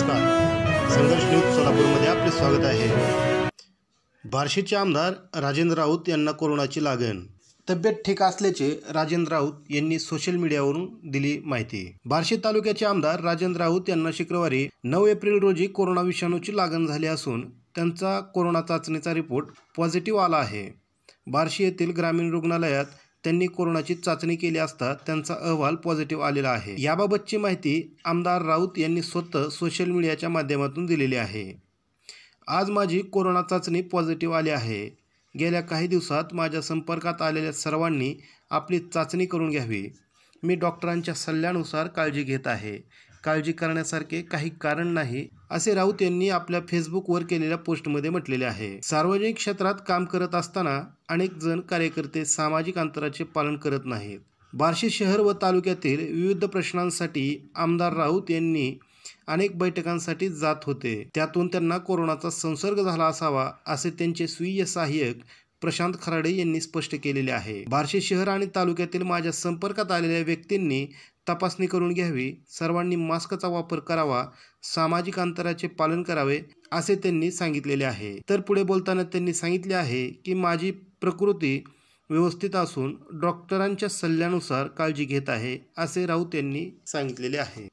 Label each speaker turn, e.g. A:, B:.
A: नमस्कार संघर्ष न्यूज सोलापूरमध्ये आपले स्वागत आहे बार्शीचे आमदार राजेंद्र राऊत यांना कोरोनाची लागण तब्येत ठीक असल्याचे राजेंद्र राऊत यांनी सोशल मीडियावरून दिली माहिती बार्शी तालुक्याचे आमदार राजेंद्र राऊत यांना शुक्रवारी नऊ एप्रिल रोजी कोरोना विषाणूची लागण झाली असून त्यांचा कोरोना चाचणीचा रिपोर्ट पॉझिटिव्ह आला आहे बार्शी येथील ग्रामीण रुग्णालयात त्यांनी कोरोनाची चाचणी केली असता त्यांचा अहवाल पॉझिटिव्ह आलेला आहे याबाबतची माहिती आमदार राऊत यांनी स्वतः सोशल मीडियाच्या माध्यमातून दिलेली आहे आज माझी कोरोना चाचणी पॉझिटिव्ह आली आहे गेल्या काही दिवसात माझ्या संपर्कात आलेल्या सर्वांनी आपली चाचणी करून घ्यावी मी डॉक्टरांच्या सल्ल्यानुसार काळजी घेत आहे काळजी करण्यासारखे काही कारण नाही असे राऊत यांनी आपल्या फेसबुकवर केलेल्या पोस्टमध्ये म्हटलेले आहे सार्वजनिक क्षेत्रात काम करत असताना अनेक जण कार्यकर्ते सामाजिक अंतराचे पालन करत नाहीत बार्शी शहर व तालुक्यातील विविध प्रश्नांसाठी आमदार राऊत यांनी अनेक बैठकांसाठी जात होते त्यातून त्यांना कोरोनाचा संसर्ग झाला असावा असे त्यांचे स्वीय सहाय्यक प्रशांत खराडे यांनी स्पष्ट केलेले आहे बार्शी शहर आणि तालुक्यातील माझ्या संपर्कात आलेल्या व्यक्तींनी तपासणी करून घ्यावी सर्वांनी मास्कचा वापर करावा सामाजिक अंतराचे पालन करावे असे त्यांनी सांगितलेले आहे तर पुढे बोलताना त्यांनी सांगितले आहे की माझी प्रकृती व्यवस्थित असून डॉक्टरांच्या सल्ल्यानुसार काळजी घेत आहे असे राऊत यांनी सांगितलेले आहे